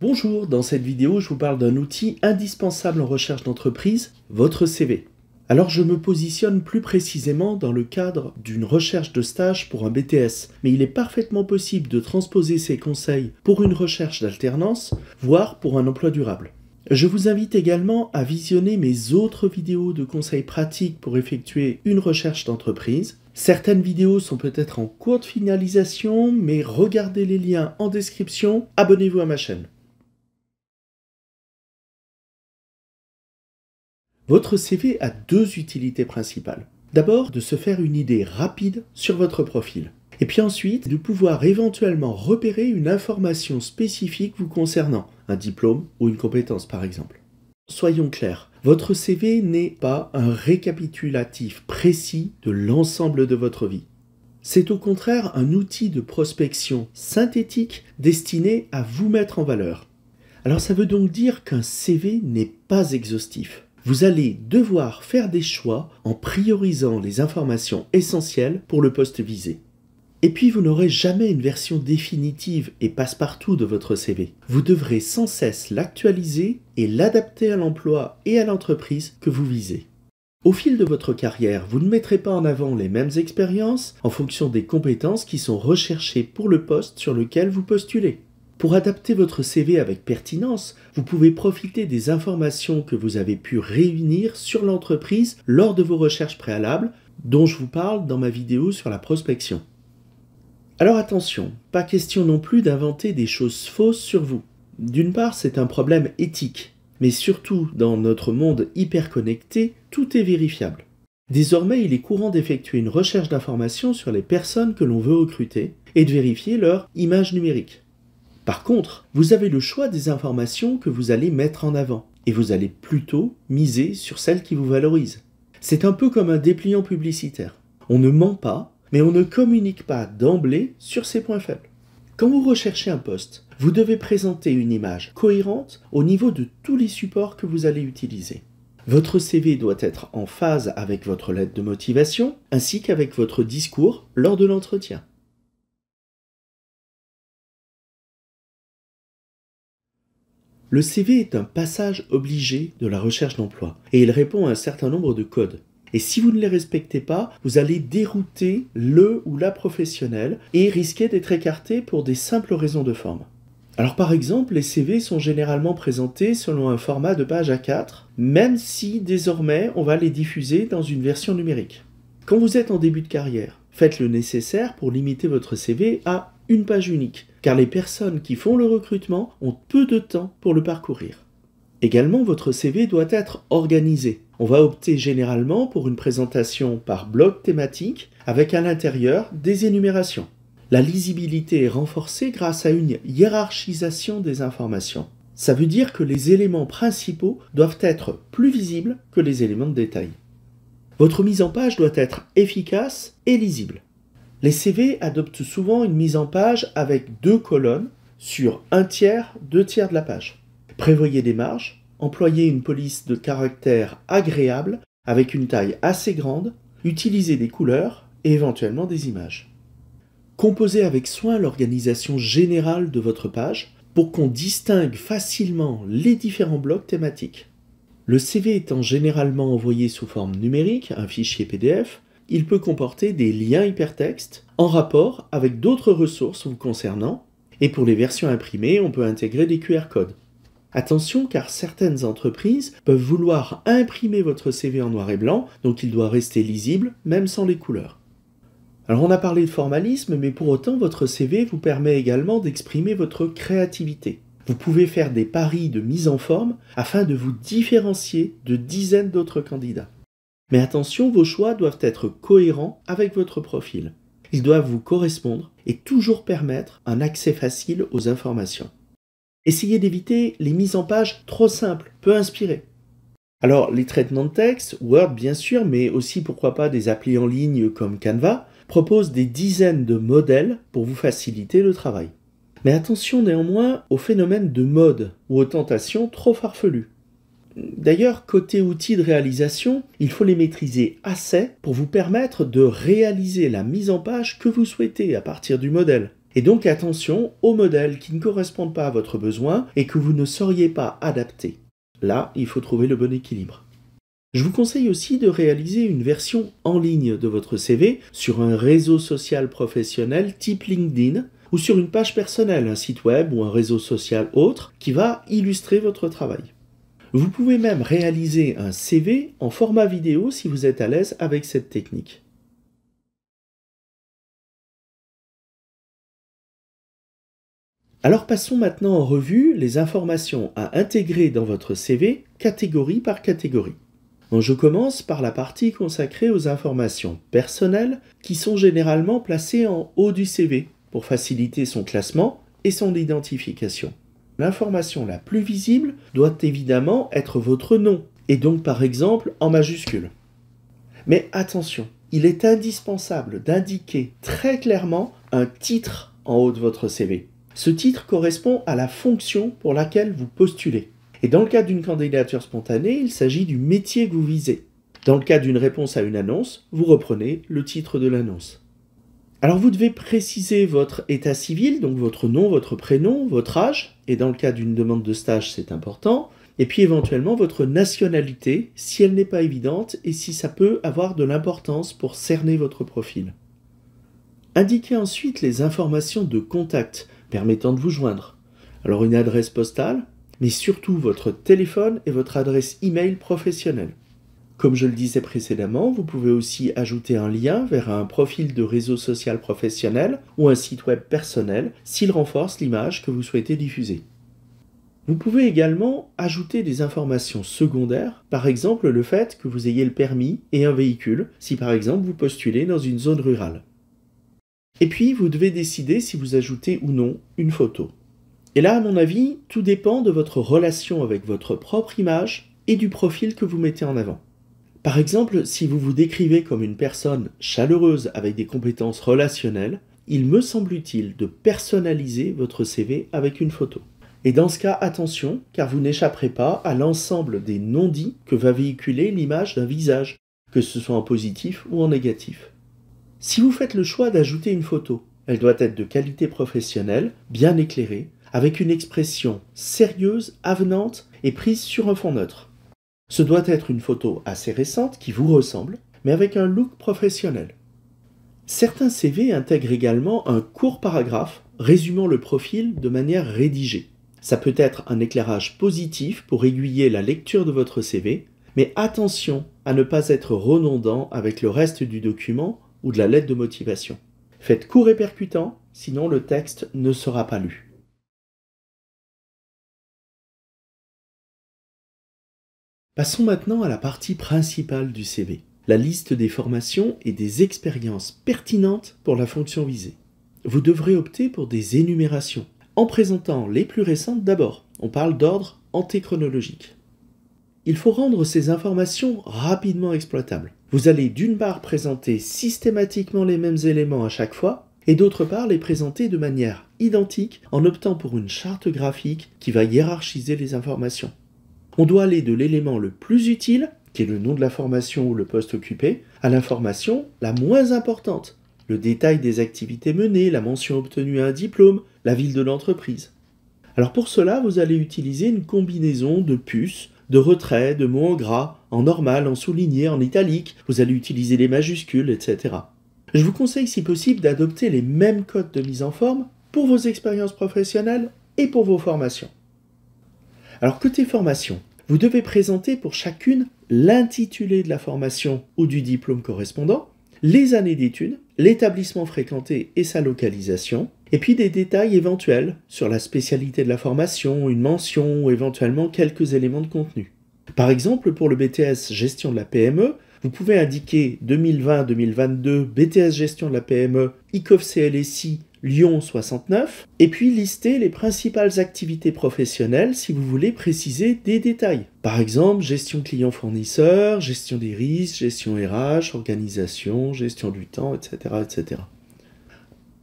Bonjour, dans cette vidéo je vous parle d'un outil indispensable en recherche d'entreprise, votre CV. Alors je me positionne plus précisément dans le cadre d'une recherche de stage pour un BTS, mais il est parfaitement possible de transposer ces conseils pour une recherche d'alternance, voire pour un emploi durable. Je vous invite également à visionner mes autres vidéos de conseils pratiques pour effectuer une recherche d'entreprise. Certaines vidéos sont peut-être en cours de finalisation, mais regardez les liens en description, abonnez-vous à ma chaîne. Votre CV a deux utilités principales. D'abord, de se faire une idée rapide sur votre profil. Et puis ensuite, de pouvoir éventuellement repérer une information spécifique vous concernant, un diplôme ou une compétence par exemple. Soyons clairs, votre CV n'est pas un récapitulatif précis de l'ensemble de votre vie. C'est au contraire un outil de prospection synthétique destiné à vous mettre en valeur. Alors ça veut donc dire qu'un CV n'est pas exhaustif vous allez devoir faire des choix en priorisant les informations essentielles pour le poste visé. Et puis vous n'aurez jamais une version définitive et passe-partout de votre CV. Vous devrez sans cesse l'actualiser et l'adapter à l'emploi et à l'entreprise que vous visez. Au fil de votre carrière, vous ne mettrez pas en avant les mêmes expériences en fonction des compétences qui sont recherchées pour le poste sur lequel vous postulez. Pour adapter votre CV avec pertinence, vous pouvez profiter des informations que vous avez pu réunir sur l'entreprise lors de vos recherches préalables, dont je vous parle dans ma vidéo sur la prospection. Alors attention, pas question non plus d'inventer des choses fausses sur vous. D'une part, c'est un problème éthique, mais surtout dans notre monde hyper connecté, tout est vérifiable. Désormais, il est courant d'effectuer une recherche d'informations sur les personnes que l'on veut recruter et de vérifier leur image numérique. Par contre, vous avez le choix des informations que vous allez mettre en avant, et vous allez plutôt miser sur celles qui vous valorisent. C'est un peu comme un dépliant publicitaire. On ne ment pas, mais on ne communique pas d'emblée sur ses points faibles. Quand vous recherchez un poste, vous devez présenter une image cohérente au niveau de tous les supports que vous allez utiliser. Votre CV doit être en phase avec votre lettre de motivation ainsi qu'avec votre discours lors de l'entretien. Le CV est un passage obligé de la recherche d'emploi et il répond à un certain nombre de codes. Et si vous ne les respectez pas, vous allez dérouter le ou la professionnel et risquer d'être écarté pour des simples raisons de forme. Alors par exemple, les CV sont généralement présentés selon un format de page A4, même si désormais on va les diffuser dans une version numérique. Quand vous êtes en début de carrière, faites le nécessaire pour limiter votre CV à une page unique, car les personnes qui font le recrutement ont peu de temps pour le parcourir. Également, votre CV doit être organisé. On va opter généralement pour une présentation par bloc thématique, avec à l'intérieur des énumérations. La lisibilité est renforcée grâce à une hiérarchisation des informations. Ça veut dire que les éléments principaux doivent être plus visibles que les éléments de détail. Votre mise en page doit être efficace et lisible. Les CV adoptent souvent une mise en page avec deux colonnes sur un tiers, deux tiers de la page. Prévoyez des marges, employez une police de caractère agréable avec une taille assez grande, utilisez des couleurs et éventuellement des images. Composez avec soin l'organisation générale de votre page pour qu'on distingue facilement les différents blocs thématiques. Le CV étant généralement envoyé sous forme numérique, un fichier PDF, il peut comporter des liens hypertextes en rapport avec d'autres ressources vous concernant, et pour les versions imprimées, on peut intégrer des QR codes. Attention car certaines entreprises peuvent vouloir imprimer votre CV en noir et blanc, donc il doit rester lisible même sans les couleurs. Alors on a parlé de formalisme, mais pour autant votre CV vous permet également d'exprimer votre créativité. Vous pouvez faire des paris de mise en forme afin de vous différencier de dizaines d'autres candidats. Mais attention, vos choix doivent être cohérents avec votre profil. Ils doivent vous correspondre et toujours permettre un accès facile aux informations. Essayez d'éviter les mises en page trop simples, peu inspirées. Alors les traitements de texte, Word bien sûr, mais aussi pourquoi pas des applis en ligne comme Canva, proposent des dizaines de modèles pour vous faciliter le travail. Mais attention néanmoins au phénomène de mode ou aux tentations trop farfelues. D'ailleurs, côté outils de réalisation, il faut les maîtriser assez pour vous permettre de réaliser la mise en page que vous souhaitez à partir du modèle. Et donc attention aux modèles qui ne correspondent pas à votre besoin et que vous ne sauriez pas adapter. Là, il faut trouver le bon équilibre. Je vous conseille aussi de réaliser une version en ligne de votre CV sur un réseau social professionnel type LinkedIn ou sur une page personnelle, un site web ou un réseau social autre qui va illustrer votre travail. Vous pouvez même réaliser un CV en format vidéo si vous êtes à l'aise avec cette technique. Alors passons maintenant en revue les informations à intégrer dans votre CV catégorie par catégorie. je commence par la partie consacrée aux informations personnelles qui sont généralement placées en haut du CV pour faciliter son classement et son identification. L'information la plus visible doit évidemment être votre nom, et donc par exemple en majuscule. Mais attention, il est indispensable d'indiquer très clairement un titre en haut de votre CV. Ce titre correspond à la fonction pour laquelle vous postulez. Et dans le cas d'une candidature spontanée, il s'agit du métier que vous visez. Dans le cas d'une réponse à une annonce, vous reprenez le titre de l'annonce. Alors vous devez préciser votre état civil, donc votre nom, votre prénom, votre âge, et dans le cas d'une demande de stage c'est important, et puis éventuellement votre nationalité si elle n'est pas évidente et si ça peut avoir de l'importance pour cerner votre profil. Indiquez ensuite les informations de contact permettant de vous joindre. Alors une adresse postale, mais surtout votre téléphone et votre adresse e-mail professionnelle. Comme je le disais précédemment, vous pouvez aussi ajouter un lien vers un profil de réseau social professionnel ou un site web personnel s'il renforce l'image que vous souhaitez diffuser. Vous pouvez également ajouter des informations secondaires, par exemple le fait que vous ayez le permis et un véhicule, si par exemple vous postulez dans une zone rurale. Et puis, vous devez décider si vous ajoutez ou non une photo. Et là, à mon avis, tout dépend de votre relation avec votre propre image et du profil que vous mettez en avant. Par exemple, si vous vous décrivez comme une personne chaleureuse avec des compétences relationnelles, il me semble utile de personnaliser votre CV avec une photo. Et dans ce cas, attention, car vous n'échapperez pas à l'ensemble des non-dits que va véhiculer l'image d'un visage, que ce soit en positif ou en négatif. Si vous faites le choix d'ajouter une photo, elle doit être de qualité professionnelle, bien éclairée, avec une expression sérieuse, avenante et prise sur un fond neutre. Ce doit être une photo assez récente qui vous ressemble, mais avec un look professionnel. Certains CV intègrent également un court paragraphe résumant le profil de manière rédigée. Ça peut être un éclairage positif pour aiguiller la lecture de votre CV, mais attention à ne pas être redondant avec le reste du document ou de la lettre de motivation. Faites court et percutant, sinon le texte ne sera pas lu. Passons maintenant à la partie principale du CV, la liste des formations et des expériences pertinentes pour la fonction visée. Vous devrez opter pour des énumérations, en présentant les plus récentes d'abord. On parle d'ordre antéchronologique. Il faut rendre ces informations rapidement exploitables. Vous allez d'une part présenter systématiquement les mêmes éléments à chaque fois, et d'autre part les présenter de manière identique en optant pour une charte graphique qui va hiérarchiser les informations. On doit aller de l'élément le plus utile, qui est le nom de la formation ou le poste occupé, à l'information la moins importante, le détail des activités menées, la mention obtenue à un diplôme, la ville de l'entreprise. Alors pour cela, vous allez utiliser une combinaison de puces, de retraits, de mots en gras, en normal, en souligné, en italique, vous allez utiliser les majuscules, etc. Je vous conseille si possible d'adopter les mêmes codes de mise en forme pour vos expériences professionnelles et pour vos formations. Alors côté formation, vous devez présenter pour chacune l'intitulé de la formation ou du diplôme correspondant, les années d'études, l'établissement fréquenté et sa localisation, et puis des détails éventuels sur la spécialité de la formation, une mention ou éventuellement quelques éléments de contenu. Par exemple, pour le BTS Gestion de la PME, vous pouvez indiquer 2020-2022 BTS Gestion de la PME, ICOF CLSI Lyon 69, et puis lister les principales activités professionnelles si vous voulez préciser des détails. Par exemple, gestion client-fournisseur, gestion des risques, gestion RH, organisation, gestion du temps, etc. etc.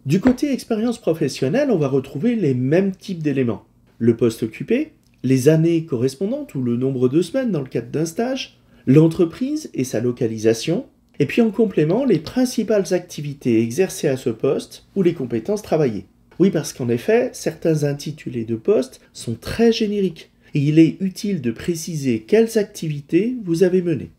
Du côté expérience professionnelle, on va retrouver les mêmes types d'éléments. Le poste occupé, les années correspondantes ou le nombre de semaines dans le cadre d'un stage, l'entreprise et sa localisation, et puis en complément les principales activités exercées à ce poste ou les compétences travaillées. Oui, parce qu'en effet, certains intitulés de poste sont très génériques, et il est utile de préciser quelles activités vous avez menées.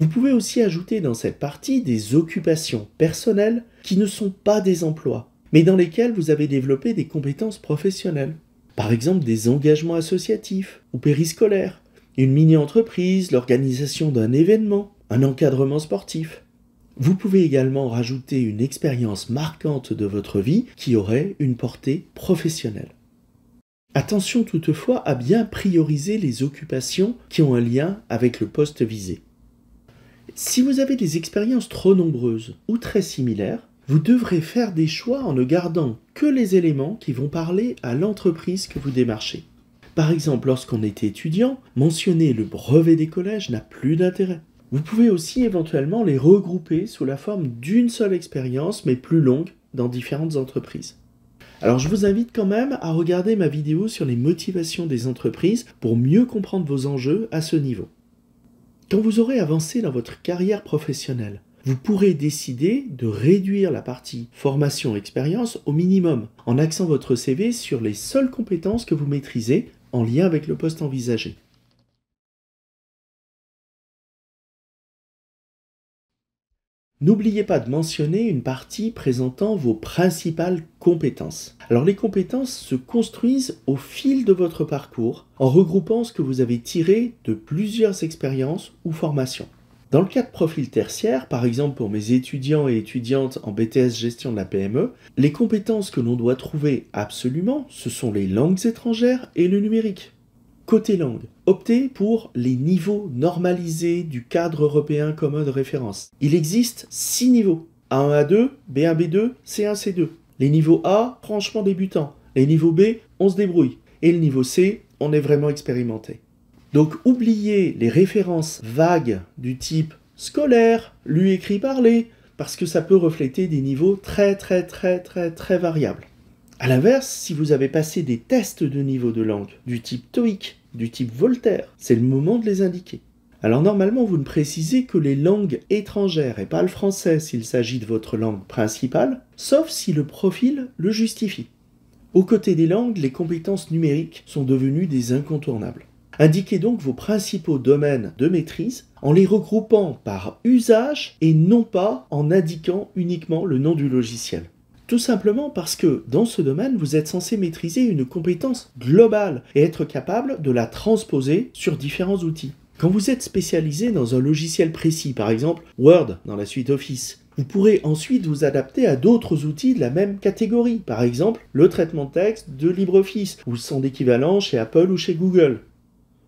Vous pouvez aussi ajouter dans cette partie des occupations personnelles qui ne sont pas des emplois, mais dans lesquelles vous avez développé des compétences professionnelles. Par exemple des engagements associatifs ou périscolaires, une mini-entreprise, l'organisation d'un événement, un encadrement sportif. Vous pouvez également rajouter une expérience marquante de votre vie qui aurait une portée professionnelle. Attention toutefois à bien prioriser les occupations qui ont un lien avec le poste visé. Si vous avez des expériences trop nombreuses ou très similaires, vous devrez faire des choix en ne gardant que les éléments qui vont parler à l'entreprise que vous démarchez. Par exemple, lorsqu'on était étudiant, mentionner le brevet des collèges n'a plus d'intérêt. Vous pouvez aussi éventuellement les regrouper sous la forme d'une seule expérience, mais plus longue, dans différentes entreprises. Alors je vous invite quand même à regarder ma vidéo sur les motivations des entreprises pour mieux comprendre vos enjeux à ce niveau. Quand vous aurez avancé dans votre carrière professionnelle, vous pourrez décider de réduire la partie formation-expérience au minimum, en axant votre CV sur les seules compétences que vous maîtrisez en lien avec le poste envisagé. N'oubliez pas de mentionner une partie présentant vos principales compétences. Alors les compétences se construisent au fil de votre parcours en regroupant ce que vous avez tiré de plusieurs expériences ou formations. Dans le cas de profil tertiaire, par exemple pour mes étudiants et étudiantes en BTS gestion de la PME, les compétences que l'on doit trouver absolument, ce sont les langues étrangères et le numérique. Côté langue, optez pour les niveaux normalisés du cadre européen commun de référence. Il existe 6 niveaux. A1, A2, B1, B2, C1, C2. Les niveaux A, franchement débutants. Les niveaux B, on se débrouille. Et le niveau C, on est vraiment expérimenté. Donc oubliez les références vagues du type scolaire, lui écrit parler parce que ça peut refléter des niveaux très très très très très variables. A l'inverse, si vous avez passé des tests de niveau de langue du type TOEIC, du type Voltaire. C'est le moment de les indiquer. Alors normalement, vous ne précisez que les langues étrangères et pas le français s'il s'agit de votre langue principale, sauf si le profil le justifie. Aux côtés des langues, les compétences numériques sont devenues des incontournables. Indiquez donc vos principaux domaines de maîtrise en les regroupant par usage et non pas en indiquant uniquement le nom du logiciel. Tout simplement parce que dans ce domaine, vous êtes censé maîtriser une compétence globale et être capable de la transposer sur différents outils. Quand vous êtes spécialisé dans un logiciel précis, par exemple Word dans la suite Office, vous pourrez ensuite vous adapter à d'autres outils de la même catégorie, par exemple le traitement de texte de LibreOffice ou son équivalent chez Apple ou chez Google.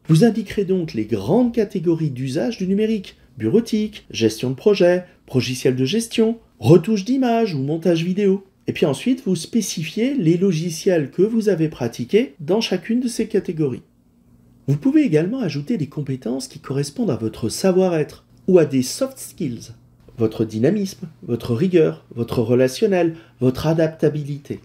Vous indiquerez donc les grandes catégories d'usage du numérique, bureautique, gestion de projet, logiciel de gestion, retouche d'image ou montage vidéo. Et puis ensuite, vous spécifiez les logiciels que vous avez pratiqués dans chacune de ces catégories. Vous pouvez également ajouter des compétences qui correspondent à votre savoir-être ou à des soft skills, votre dynamisme, votre rigueur, votre relationnel, votre adaptabilité.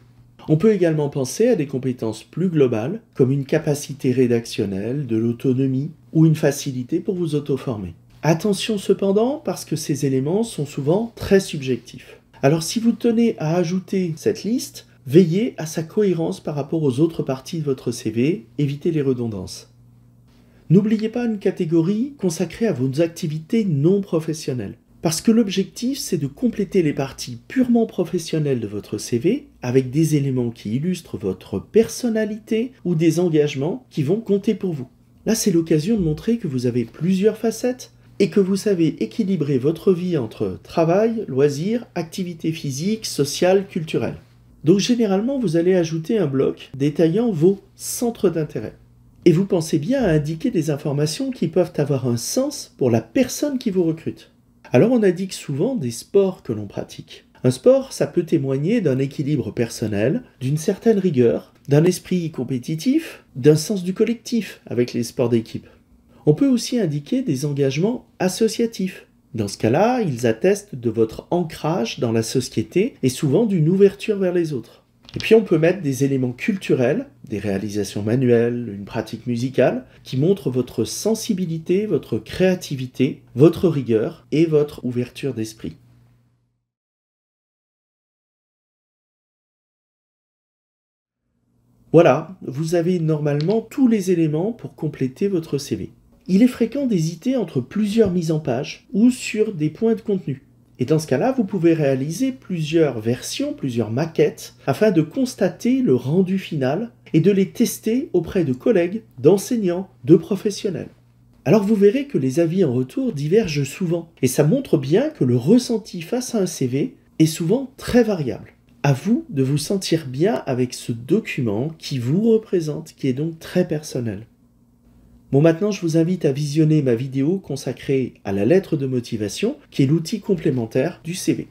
On peut également penser à des compétences plus globales, comme une capacité rédactionnelle, de l'autonomie ou une facilité pour vous auto-former. Attention cependant, parce que ces éléments sont souvent très subjectifs. Alors si vous tenez à ajouter cette liste, veillez à sa cohérence par rapport aux autres parties de votre CV, évitez les redondances. N'oubliez pas une catégorie consacrée à vos activités non professionnelles. Parce que l'objectif, c'est de compléter les parties purement professionnelles de votre CV avec des éléments qui illustrent votre personnalité ou des engagements qui vont compter pour vous. Là, c'est l'occasion de montrer que vous avez plusieurs facettes et que vous savez équilibrer votre vie entre travail, loisirs, activités physiques, sociales, culturelles. Donc généralement, vous allez ajouter un bloc détaillant vos centres d'intérêt. Et vous pensez bien à indiquer des informations qui peuvent avoir un sens pour la personne qui vous recrute. Alors on indique souvent des sports que l'on pratique. Un sport, ça peut témoigner d'un équilibre personnel, d'une certaine rigueur, d'un esprit compétitif, d'un sens du collectif avec les sports d'équipe. On peut aussi indiquer des engagements associatifs. Dans ce cas-là, ils attestent de votre ancrage dans la société et souvent d'une ouverture vers les autres. Et puis on peut mettre des éléments culturels, des réalisations manuelles, une pratique musicale, qui montrent votre sensibilité, votre créativité, votre rigueur et votre ouverture d'esprit. Voilà, vous avez normalement tous les éléments pour compléter votre CV il est fréquent d'hésiter entre plusieurs mises en page ou sur des points de contenu. Et dans ce cas-là, vous pouvez réaliser plusieurs versions, plusieurs maquettes, afin de constater le rendu final et de les tester auprès de collègues, d'enseignants, de professionnels. Alors vous verrez que les avis en retour divergent souvent, et ça montre bien que le ressenti face à un CV est souvent très variable. À vous de vous sentir bien avec ce document qui vous représente, qui est donc très personnel. Bon, maintenant, je vous invite à visionner ma vidéo consacrée à la lettre de motivation, qui est l'outil complémentaire du CV.